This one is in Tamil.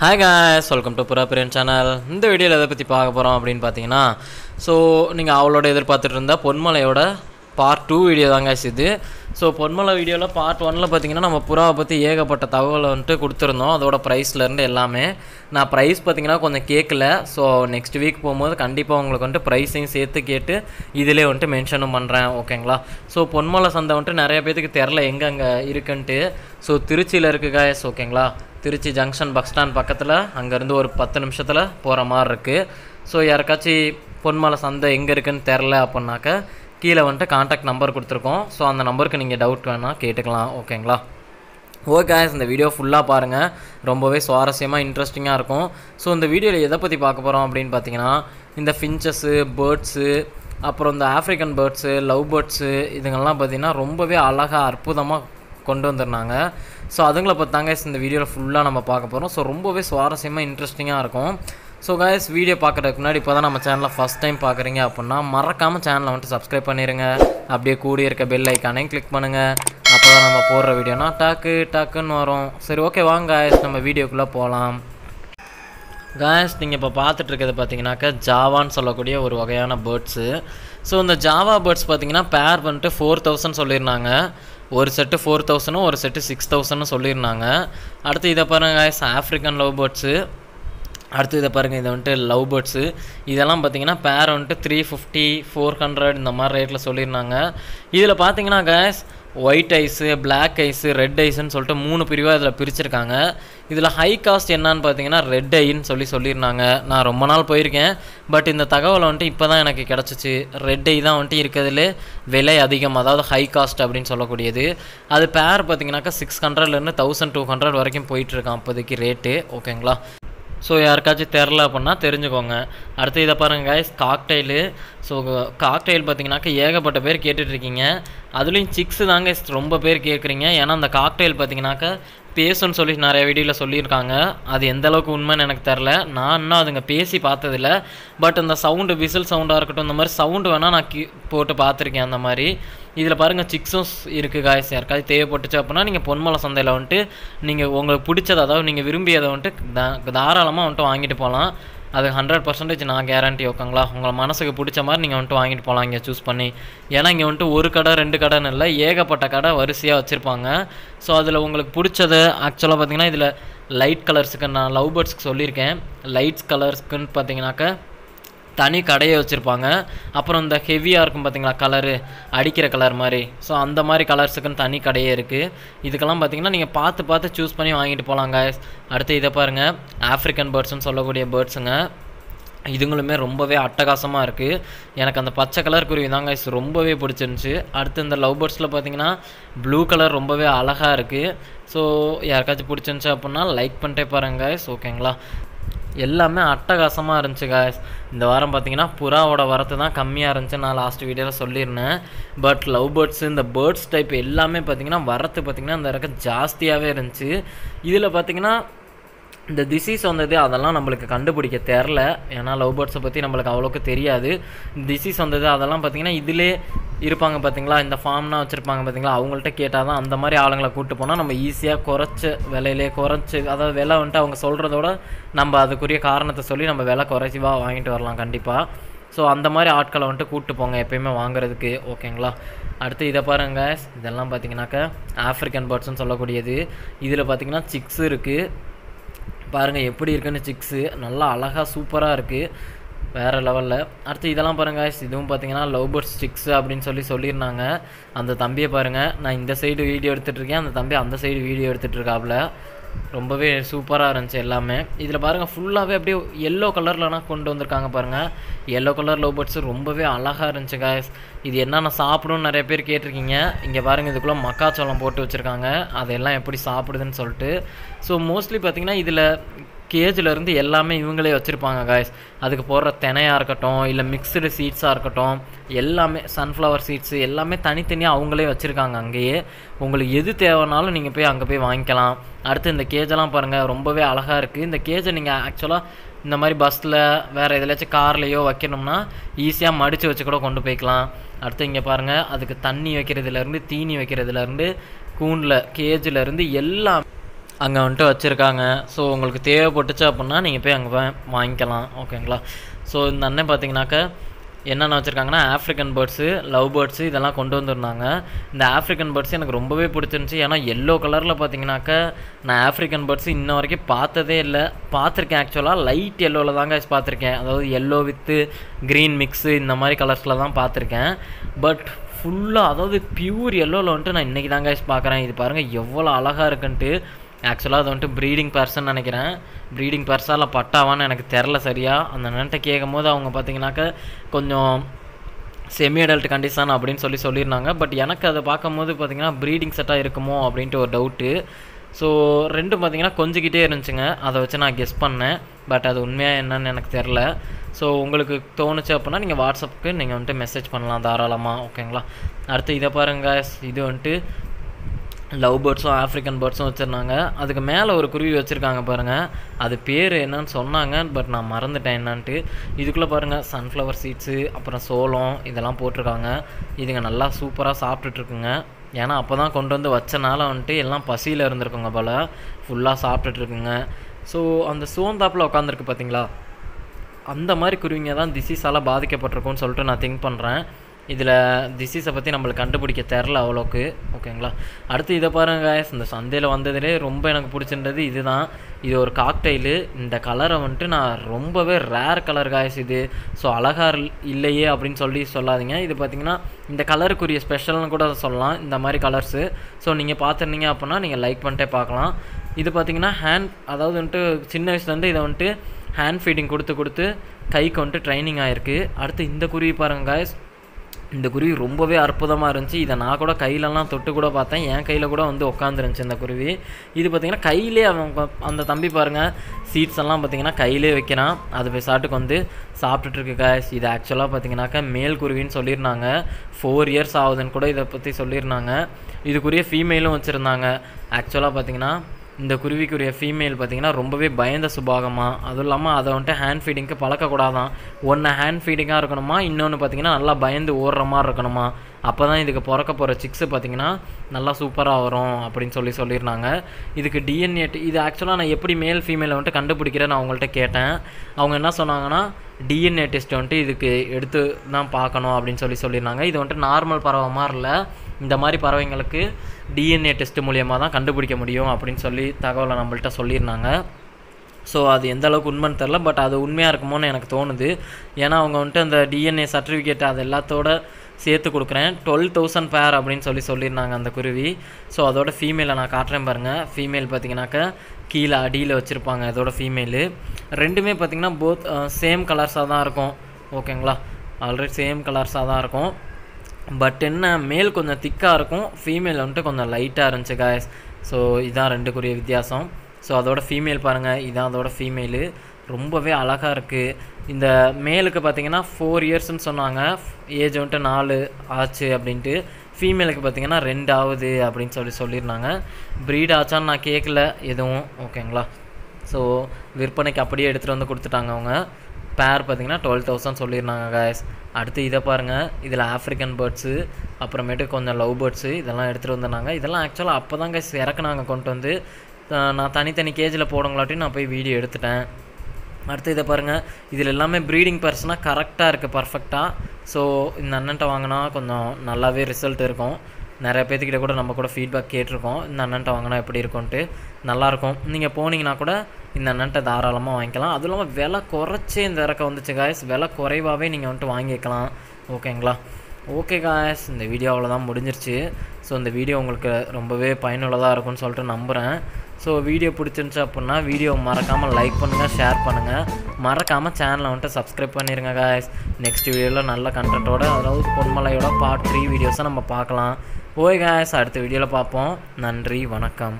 ஹாய் காய்ஸ் வெல்கம் டு புறா பிரியன் சேனல் இந்த வீடியோவில் எதை பற்றி பார்க்க போகிறோம் அப்படின்னு பார்த்தீங்கன்னா ஸோ நீங்கள் அவளோட எதிர்பார்த்துட்டு இருந்தால் பொன்மலையோட பார்ட் டூ வீடியோ தாங்க இது ஸோ பொன்மலை வீடியோவில் பார்ட் ஒனில் பார்த்தீங்கன்னா நம்ம புறாவை பற்றி ஏகப்பட்ட தகவலை வந்துட்டு கொடுத்துருந்தோம் அதோட ப்ரைஸ்லேருந்து எல்லாமே நான் ப்ரைஸ் பார்த்தீங்கன்னா கொஞ்சம் கேட்கல ஸோ நெக்ஸ்ட் வீக் போகும்போது கண்டிப்பாக உங்களுக்கு வந்துட்டு ப்ரைஸையும் சேர்த்து கேட்டு இதிலே வந்துட்டு மென்ஷனும் பண்ணுறேன் ஓகேங்களா ஸோ பொன்மலை சந்தை வந்துட்டு நிறைய பேத்துக்கு தெரில எங்கெங்கே இருக்குன்ட்டு ஸோ திருச்சியில் இருக்குது காய்ஸ் ஓகேங்களா திருச்சி ஜங்ஷன் பஸ் ஸ்டாண்ட் பக்கத்தில் அங்கேருந்து ஒரு பத்து நிமிஷத்தில் போகிற மாதிரி இருக்குது ஸோ யாருக்காச்சும் பொன்மலை சந்தை எங்கே இருக்குதுன்னு தெரில அப்படின்னாக்க கீழே வந்துட்டு காண்டாக்ட் நம்பர் கொடுத்துருக்கோம் ஸோ அந்த நம்பருக்கு நீங்கள் டவுட் வேணால் கேட்டுக்கலாம் ஓகேங்களா ஓகே இந்த வீடியோ ஃபுல்லாக பாருங்கள் ரொம்பவே சுவாரஸ்யமாக இன்ட்ரெஸ்டிங்காக இருக்கும் ஸோ இந்த வீடியோவில் எதை பற்றி பார்க்க போகிறோம் அப்படின்னு பார்த்தீங்கன்னா இந்த ஃபின்ச்சஸ்ஸு பேர்ட்ஸு அப்புறம் இந்த ஆஃப்ரிக்கன் பேர்ட்ஸு லவ் பேர்ட்ஸு இதுங்கெல்லாம் பார்த்திங்கன்னா ரொம்பவே அழகாக அற்புதமாக கொண்டு வந்துருந்தாங்க ஸோ அதுங்களை பார்த்தாங்க இந்த வீடியோவில் ஃபுல்லாக நம்ம பார்க்க போகிறோம் ஸோ ரொம்பவே சுவாரஸ்யமாக இன்ட்ரெஸ்டிங்காக இருக்கும் ஸோ கைஸ் வீடியோ பார்க்குறதுக்கு முன்னாடி இப்போ தான் நம்ம சேனலில் ஃபஸ்ட் டைம் பார்க்குறீங்க அப்படின்னா மறக்காமல் சேனலை வந்துட்டு சப்ஸ்கிரைப் பண்ணிடுங்க அப்படியே கூடி இருக்க பெல் ஐக்கானையும் கிளிக் பண்ணுங்கள் அப்போ தான் நம்ம போடுற வீடியோனா டாக்கு டாக்குன்னு வரும் சரி ஓகே வாங்க கைஸ் நம்ம வீடியோக்குள்ளே போகலாம் காயஸ் நீங்கள் இப்போ பார்த்துட்ருக்கிறது பார்த்தீங்கன்னாக்கா ஜாவான்னு சொல்லக்கூடிய ஒரு வகையான பேர்ட்ஸு ஸோ இந்த ஜாவா பேர்ட்ஸ் பார்த்தீங்கன்னா பேர் வந்துட்டு ஃபோர் தௌசண்ட் சொல்லியிருந்தாங்க ஒரு செட்டு ஃபோர் தௌசண்டும் ஒரு செட்டு சிக்ஸ் தௌசண்டும் சொல்லியிருந்தாங்க அடுத்து இதை பாருங்கள் ஆஃப்ரிக்கன் லவ் பேர்ட்ஸு அடுத்து இதை பாருங்கள் இதை வந்துட்டு லவ் பேர்ட்ஸு இதெல்லாம் பார்த்தீங்கன்னா பேர் வந்துட்டு த்ரீ ஃபிஃப்டி ஃபோர் ஹண்ட்ரட் இந்த மாதிரி ரேட்டில் சொல்லியிருந்தாங்க இதில் பார்த்தீங்கன்னா கேஸ் white eyes black eyes red ஐஸுன்னு சொல்லிட்டு மூணு பிரிவாக இதில் பிரிச்சிருக்காங்க இதில் ஹை காஸ்ட் என்னன்னு பார்த்தீங்கன்னா ரெட் ஐன்னு சொல்லி சொல்லியிருந்தாங்க நான் ரொம்ப நாள் போயிருக்கேன் பட் இந்த தகவலை வந்துட்டு இப்போ தான் எனக்கு கிடச்சிச்சு ரெட் ஐ தான் வந்துட்டு இருக்கிறதுல விலை அதிகம் அதாவது ஹை காஸ்ட் அப்படின்னு சொல்லக்கூடியது அது பேர் பார்த்தீங்கன்னாக்கா சிக்ஸ் ஹண்ட்ரட்லேருந்து தௌசண்ட் டூ ஹண்ட்ரட் வரைக்கும் போயிட்டுருக்கான் அப்போதைக்கு ரேட்டு ஓகேங்களா ஸோ யாருக்காச்சும் தெரில அப்படின்னா தெரிஞ்சுக்கோங்க அடுத்து இதை பாருங்கள் காக்டெயிலு காக்டைலு ஸோ காக்டைல் பார்த்தீங்கன்னாக்கா ஏகப்பட்ட பேர் கேட்டுட்ருக்கீங்க அதுலேயும் சிக்ஸு தாங்க ரொம்ப பேர் கேட்குறீங்க ஏன்னா அந்த காக்டெயில் பார்த்தீங்கன்னாக்கா பேசுன்னு சொல்லி நிறைய வீடியோவில் சொல்லியிருக்காங்க அது எந்த அளவுக்கு உண்மைன்னு எனக்கு தெரில நான் இன்னும் அதுங்க பேசி பார்த்ததில்ல பட் அந்த சவுண்டு விசில் சவுண்டாக இருக்கட்டும் இந்த மாதிரி சவுண்டு வேணால் நான் கி போட்டு பார்த்துருக்கேன் அந்த மாதிரி இதில் பாருங்கள் சிக்ஸும் இருக்குது காய்ஸ் யாருக்காவது தேவைப்பட்டுச்சு அப்படின்னா நீங்கள் பொன்மலை சந்தையில் வந்துட்டு நீங்கள் உங்களுக்கு பிடிச்சதை அதாவது நீங்கள் விரும்பியதை வந்துட்டு தாராளமாக வந்துட்டு வாங்கிட்டு போகலாம் அது ஹண்ட்ரட் பர்சன்டேஜ் நான் கேரண்டி ஓகேங்களா உங்கள் மனசுக்கு பிடிச்ச மாதிரி நீங்கள் வந்துட்டு வாங்கிட்டு போகலாம் இங்கே சூஸ் பண்ணி ஏன்னா இங்கே வந்துட்டு ஒரு கடை ரெண்டு கடைன்னு இல்லை ஏகப்பட்ட கடை வரிசையாக வச்சுருப்பாங்க ஸோ அதில் உங்களுக்கு பிடிச்சது ஆக்சுவலாக பார்த்திங்கன்னா இதில் லைட் கலர்ஸுக்கு நான் லவ் பேர்ட்ஸுக்கு சொல்லியிருக்கேன் லைட்ஸ் கலர்ஸ்க்குன்னு பார்த்தீங்கன்னாக்க தனி கடையை வச்சுருப்பாங்க அப்புறம் இந்த ஹெவியாக இருக்கும் பார்த்திங்களா கலரு அடிக்கிற கலர் மாதிரி ஸோ அந்த மாதிரி கலர்ஸுக்குன்னு தனி கடையே இருக்குது இதுக்கெல்லாம் பார்த்திங்கன்னா நீங்கள் பார்த்து பார்த்து சூஸ் பண்ணி வாங்கிட்டு போகலாங்க அடுத்து இதை பாருங்கள் ஆஃப்ரிக்கன் பேர்ட்ஸ்னு சொல்லக்கூடிய பேர்ட்ஸுங்க இதுங்களுமே ரொம்பவே அட்டகாசமாக இருக்குது எனக்கு அந்த பச்சை கலர் குருவி தாங்க இஸ் ரொம்பவே பிடிச்சிருந்துச்சி அடுத்து இந்த லவ் பேர்ட்ஸில் பார்த்தீங்கன்னா ப்ளூ கலர் ரொம்பவே அழகாக இருக்குது ஸோ யாருக்காச்சும் பிடிச்சிருந்துச்சி அப்படின்னா லைக் பண்ணிட்டே பாருங்க கைஸ் ஓகேங்களா எல்லாமே அட்டகாசமாக இருந்துச்சு காய்ஸ் இந்த வாரம் பார்த்தீங்கன்னா புறாவோட வரத்து தான் கம்மியாக இருந்துச்சு நான் லாஸ்ட் வீடியோவில் சொல்லியிருந்தேன் பட் லவ் பேர்ட்ஸ் இந்த பேர்ட்ஸ் டைப் எல்லாமே பார்த்தீங்கன்னா வரத்து பார்த்திங்கன்னா இந்த இறக்க ஜாஸ்தியாகவே இருந்துச்சு இதில் பார்த்திங்கன்னா இந்த டிசீஸ் வந்தது அதெல்லாம் நம்மளுக்கு கண்டுபிடிக்க தெரில ஏன்னா லவ் பேர்ட்ஸை பற்றி நம்மளுக்கு அவ்வளோக்கு தெரியாது டிசீஸ் வந்தது அதெல்லாம் பார்த்திங்கன்னா இதிலே இருப்பாங்க பார்த்தீங்களா இந்த ஃபார்ம்னா வச்சுருப்பாங்க பார்த்தீங்களா அவங்கள்ட்ட கேட்டால் தான் அந்த மாதிரி ஆளுங்களை கூப்பிட்டு போனால் நம்ம ஈஸியாக குறைச்ச விலையிலே குறைச்சி அதாவது விலை வந்துட்டு அவங்க சொல்கிறதோட நம்ம அதுக்குரிய காரணத்தை சொல்லி நம்ம விலை குறைச்சிவாக வாங்கிட்டு வரலாம் கண்டிப்பாக ஸோ அந்த மாதிரி ஆட்களை வந்துட்டு கூப்பிட்டு போங்க எப்பயுமே வாங்குறதுக்கு ஓகேங்களா அடுத்து இதை பாருங்கள் இதெல்லாம் பார்த்தீங்கன்னாக்கா ஆஃப்ரிக்கன் பேர்ட்ஸ்னு சொல்லக்கூடியது இதில் பார்த்தீங்கன்னா சிக்ஸ் இருக்குது பாருங்கள் எப்படி இருக்குன்னு சிக்ஸு நல்லா அழகாக சூப்பராக இருக்குது வேறு லெவலில் அடுத்து இதெல்லாம் பாருங்கள் இதுவும் பார்த்தீங்கன்னா லவ் பேர்ட் ஸ்டிக்ஸ் அப்படின்னு சொல்லி சொல்லியிருந்தாங்க அந்த தம்பியை பாருங்கள் நான் இந்த சைடு வீடியோ எடுத்துகிட்ருக்கேன் அந்த தம்பி அந்த சைடு வீடியோ எடுத்துகிட்ருக்காப்புல ரொம்பவே சூப்பராக இருந்துச்சு எல்லாமே இதில் பாருங்கள் ஃபுல்லாகவே அப்படியே எல்லோ கலர்லலாம் கொண்டு வந்திருக்காங்க பாருங்கள் எல்லோ கலர் லவ் பேர்ட்ஸ் ரொம்பவே அழகாக இருந்துச்சு காய்ஸ் இது என்னென்ன சாப்பிடும்னு நிறைய பேர் கேட்டிருக்கீங்க இங்கே பாருங்கள் இதுக்குள்ளே மக்காச்சோளம் போட்டு வச்சுருக்காங்க அதெல்லாம் எப்படி சாப்பிடுதுன்னு சொல்லிட்டு ஸோ மோஸ்ட்லி பார்த்திங்கன்னா இதில் கேஜிலேருந்து எல்லாமே இவங்களே வச்சுருப்பாங்க காய்ஸ் அதுக்கு போடுற தினையாக இருக்கட்டும் இல்லை மிக்சடு சீட்ஸாக இருக்கட்டும் எல்லாமே சன்ஃப்ளவர் சீட்ஸு எல்லாமே தனித்தனியாக அவங்களே வச்சுருக்காங்க அங்கேயே உங்களுக்கு எது தேவைனாலும் நீங்கள் போய் அங்கே போய் வாங்கிக்கலாம் அடுத்து இந்த கேஜெல்லாம் பாருங்கள் ரொம்பவே அழகாக இருக்குது இந்த கேஜை நீங்கள் ஆக்சுவலாக இந்த மாதிரி பஸ்ஸில் வேறு எதுலேயாச்சும் கார்லேயோ வைக்கணும்னா ஈஸியாக மடித்து வச்சு கூட கொண்டு போய்க்கலாம் அடுத்து இங்கே பாருங்கள் அதுக்கு தண்ணி வைக்கிறதுலேருந்து தீனி வைக்கிறதுலேருந்து கூண்டில் கேஜிலேருந்து எல்லாம் அங்கே வந்துட்டு வச்சுருக்காங்க ஸோ உங்களுக்கு தேவைப்பட்டுச்சு அப்படின்னா நீங்கள் போய் அங்கே போய் வாங்கிக்கலாம் ஓகேங்களா ஸோ இந்த அண்ணன் பார்த்தீங்கன்னாக்கா என்னென்ன வச்சுருக்காங்கன்னா ஆஃப்ரிக்கன் பேர்ட்ஸு லவ் பேர்ட்ஸு இதெல்லாம் கொண்டு வந்திருந்தாங்க இந்த ஆஃப்ரிக்கன் பேர்ட்ஸ் எனக்கு ரொம்பவே பிடிச்சிருந்துச்சி ஏன்னா எல்லோ கலரில் பார்த்தீங்கன்னாக்கா நான் ஆஃப்ரிக்கன் பேர்ட்ஸ் இன்ன வரைக்கும் பார்த்ததே இல்லை பார்த்துருக்கேன் ஆக்சுவலாக லைட் எல்லோவில் தாங்க பார்த்துருக்கேன் அதாவது எல்லோ வித்து க்ரீன் மிக்ஸு இந்த மாதிரி கலர்ஸில் தான் பார்த்துருக்கேன் பட் ஃபுல்லாக அதாவது பியூர் எல்லோவில் வந்துட்டு நான் இன்றைக்கி தாங்க பார்க்குறேன் இது பாருங்கள் எவ்வளோ அழகாக இருக்குன்ட்டு ஆக்சுவலாக அது வந்துட்டு ப்ரீடிங் பர்சன் நினைக்கிறேன் ப்ரீடிங் பர்ஸாக பட்டாவான்னு எனக்கு தெரில சரியாக அந்த நன்ட்டை கேட்கும் போது அவங்க பார்த்தீங்கன்னாக்க கொஞ்சம் செமி அடல்ட் கண்டிஷன் அப்படின்னு சொல்லி சொல்லியிருந்தாங்க பட் எனக்கு அதை பார்க்கும்போது பார்த்தீங்கன்னா ப்ரீடிங் செட்டாக இருக்குமோ அப்படின்ட்டு ஒரு டவுட்டு ஸோ ரெண்டும் பார்த்தீங்கன்னா கொஞ்சிக்கிட்டே இருந்துச்சுங்க அதை வச்சு நான் கெஸ் பண்ணேன் பட் அது உண்மையாக என்னன்னு எனக்கு தெரில ஸோ உங்களுக்கு தோணுச்சு அப்படின்னா நீங்கள் வாட்ஸ்அப்புக்கு நீங்கள் வந்துட்டு மெசேஜ் பண்ணலாம் தாராளமாக ஓகேங்களா அடுத்து இதை பாருங்க இது வந்துட்டு லவ் பேர்ட்ஸும் ஆஃப்ரிக்கன் பேர்ட்ஸும் வச்சுருந்தாங்க அதுக்கு மேலே ஒரு குருவி வச்சுருக்காங்க பாருங்கள் அது பேர் என்னன்னு சொன்னாங்க பட் நான் மறந்துட்டேன் என்னான்ட்டு இதுக்குள்ளே பாருங்கள் சன்ஃப்ளவர் சீட்ஸு அப்புறம் சோளம் இதெல்லாம் போட்டிருக்காங்க இதுங்க நல்லா சூப்பராக சாப்பிட்டுட்ருக்குங்க ஏன்னா அப்போ தான் கொண்டு வந்து வச்சனால வந்துட்டு எல்லாம் பசியில் இருந்திருக்குங்க போல் ஃபுல்லாக சாப்பிட்டுட்ருக்குங்க ஸோ அந்த சோந்தாப்பில் உட்காந்துருக்கு பார்த்தீங்களா அந்த மாதிரி குருவிங்க தான் டிசீஸால் பாதிக்கப்பட்டிருக்கும்னு சொல்லிட்டு நான் திங்க் பண்ணுறேன் இதில் டிசீஸை பற்றி நம்மளுக்கு கண்டுபிடிக்க தெரில அவ்வளோக்கு ஓகேங்களா அடுத்து இதை பாருங்கள் இந்த சந்தையில் வந்ததுலே ரொம்ப எனக்கு பிடிச்சிருந்தது இதுதான் இது ஒரு காக்டைலு இந்த கலரை வந்துட்டு நான் ரொம்பவே ரேர் கலர் காய்ஸ் இது ஸோ அழகாக இல்லையே அப்படின்னு சொல்லி சொல்லாதீங்க இது பார்த்திங்கன்னா இந்த கலருக்குரிய ஸ்பெஷல்னு கூட சொல்லலாம் இந்த மாதிரி கலர்ஸு ஸோ நீங்கள் பார்த்துருந்தீங்க அப்படின்னா நீங்கள் லைக் பண்ணிட்டே பார்க்கலாம் இது பார்த்திங்கன்னா ஹேண்ட் அதாவது வந்துட்டு சின்ன வயசுலேருந்து இதை வந்துட்டு ஹேண்ட் ஃபீடிங் கொடுத்து கொடுத்து கைக்கு வந்துட்டு ட்ரைனிங் ஆகிருக்கு அடுத்து இந்த குருவி பாருங்கள் காய்ஸ் இந்த குருவி ரொம்பவே அற்புதமாக இருந்துச்சு இதை நான் கூட கையிலலாம் தொட்டு கூட பார்த்தேன் என் கையில் கூட வந்து உட்காந்துருந்துச்சு இந்த குருவி இது பார்த்திங்கன்னா கையிலே அவன் அந்த தம்பி பாருங்கள் சீட்ஸ் எல்லாம் பார்த்திங்கன்னா கையிலே வைக்கிறான் அது போய் சாட்டுக்கு வந்து சாப்பிட்டுட்டு கேஷ் இது ஆக்சுவலாக பார்த்திங்கனாக்கா மேல் குருவின்னு சொல்லியிருந்தாங்க ஃபோர் இயர்ஸ் ஆகுதுன்னு கூட இதை பற்றி சொல்லியிருந்தாங்க இதுக்குரிய ஃபீமேலும் வச்சுருந்தாங்க ஆக்சுவலாக பார்த்திங்கன்னா இந்த குருவிக்குரிய ஃபீமேல் பார்த்தீங்கன்னா ரொம்பவே பயந்த சுபாகமாக அதுவும் இல்லாமல் அதை வந்துட்டு ஹேண்ட் ஃபீடிங்க்கு பழக்கக்கூடாதான் ஒன்று ஹேண்ட் ஃபீடிங்காக இருக்கணுமா இன்னொன்று பார்த்தீங்கன்னா நல்லா பயந்து ஓடுற மாதிரி இருக்கணுமா அப்போ தான் இதுக்கு பிறக்க போகிற சிக்ஸு பார்த்திங்கன்னா நல்லா சூப்பராக வரும் அப்படின்னு சொல்லி சொல்லியிருந்தாங்க இதுக்கு டிஎன்ஏ இது ஆக்சுவலாக நான் எப்படி மேல் ஃபீமேலை வந்துட்டு கண்டுபிடிக்கிறேன்னு அவங்கள்ட்ட கேட்டேன் அவங்க என்ன சொன்னாங்கன்னா டிஎன்ஏ டெஸ்ட் வந்துட்டு இதுக்கு எடுத்து தான் பார்க்கணும் அப்படின்னு சொல்லி சொல்லியிருந்தாங்க இது வந்துட்டு நார்மல் பறவை மாதிரி இல்லை இந்த மாதிரி பறவைங்களுக்கு டிஎன்ஏ டெஸ்ட் மூலியமாக தான் கண்டுபிடிக்க முடியும் அப்படின்னு சொல்லி தகவலை நம்மள்ட்ட சொல்லியிருந்தாங்க ஸோ அது எந்த அளவுக்கு உண்மைன்னு தெரில பட் அது உண்மையாக இருக்குமோன்னு எனக்கு தோணுது ஏன்னா அவங்க வந்துட்டு அந்த டிஎன்ஏ சர்டிஃபிகேட் அது எல்லாத்தோட சேர்த்து கொடுக்குறேன் டுவெல் தௌசண்ட் பேர் அப்படின்னு சொல்லி சொல்லியிருந்தாங்க அந்த குருவி ஸோ அதோட ஃபீமேலை நான் காட்டுறேன் பாருங்கள் ஃபீமேல் பார்த்தீங்கன்னாக்கா கீழே அடியில் வச்சுருப்பாங்க அதோட ஃபீமேலு ரெண்டுமே பார்த்திங்கன்னா போத் சேம் கலர்ஸாக தான் இருக்கும் ஓகேங்களா ஆல்ரெடி சேம் கலர்ஸாக தான் இருக்கும் பட் என்ன மேல் கொஞ்சம் திக்காக இருக்கும் ஃபீமேல் வந்துட்டு கொஞ்சம் லைட்டாக இருந்துச்சு காய்ஸ் ஸோ இதுதான் ரெண்டுக்குரிய வித்தியாசம் ஸோ அதோட ஃபீமேல் பாருங்கள் இதான் அதோட ஃபீமேலு ரொம்பவே அழகாக இருக்குது இந்த மேலுக்கு பார்த்தீங்கன்னா ஃபோர் இயர்ஸ்னு சொன்னாங்க ஏஜ் வந்துட்டு நாலு ஆச்சு அப்படின்ட்டு ஃபீமேலுக்கு பார்த்தீங்கன்னா ரெண்டு ஆகுது அப்படின்னு சொல்லி சொல்லியிருந்தாங்க ப்ரீட் ஆச்சான்னு நான் கேட்கல எதுவும் ஓகேங்களா ஸோ விற்பனைக்கு அப்படியே எடுத்துகிட்டு வந்து கொடுத்துட்டாங்க அவங்க பேர் பார்த்திங்கன்னா டுவெல் தௌசண்ட் சொல்லியிருந்தாங்க கேஸ் அடுத்து இதை பாருங்கள் இதில் ஆஃப்ரிக்கன் பேர்ட்ஸு அப்புறமேட்டு கொஞ்சம் லவ் பேர்ட்ஸு இதெல்லாம் எடுத்துகிட்டு வந்திருந்தாங்க இதெல்லாம் ஆக்சுவலாக அப்போ தான் கேஸ் இறக்குனாங்க கொண்டு வந்து நான் தனித்தனி கேஜில் போடுங்களாட்டி நான் போய் வீடியோ எடுத்துட்டேன் அடுத்து இதை பாருங்கள் இதில் எல்லாமே ப்ரீடிங் பர்சனாக கரெக்டாக இருக்குது பர்ஃபெக்டாக ஸோ இந்த அண்ணன்ட்ட வாங்கினா கொஞ்சம் நல்லாவே ரிசல்ட் இருக்கும் நிறைய பேர்த்துக்கிட்ட கூட நம்ம கூட ஃபீட்பேக் கேட்டிருக்கோம் இந்த அண்ணன்ட்ட வாங்கினா எப்படி இருக்கும்ன்ட்டு நல்லாயிருக்கும் நீங்கள் போனீங்கன்னா கூட இந்த அண்ணன்ட்ட தாராளமாக வாங்கிக்கலாம் அதுவும் இல்லாமல் விலை குறைச்சி இந்த இறக்க வந்துச்சு காய்ஸ் விலை குறைவாகவே நீங்கள் வந்துட்டு வாங்கிக்கலாம் ஓகேங்களா ஓகே காய்ஸ் இந்த வீடியோ அவ்வளோதான் முடிஞ்சிருச்சு ஸோ இந்த வீடியோ உங்களுக்கு ரொம்பவே பயனுள்ளதாக இருக்கும்னு சொல்லிட்டு நம்புகிறேன் ஸோ வீடியோ பிடிச்சிருந்துச்சு அப்புடின்னா வீடியோ மறக்காமல் லைக் பண்ணுங்கள் ஷேர் பண்ணுங்கள் மறக்காமல் சேனலை வந்துட்டு சப்ஸ்கிரைப் பண்ணிடுங்க காய்ஸ் நெக்ஸ்ட் வீடியோவில் நல்ல கண்டென்ட்டோட அதாவது பொன்மலையோட பார்ட் த்ரீ வீடியோஸை நம்ம பார்க்கலாம் ஓய் காய்ஸ் அடுத்த வீடியோவில் பார்ப்போம் நன்றி வணக்கம்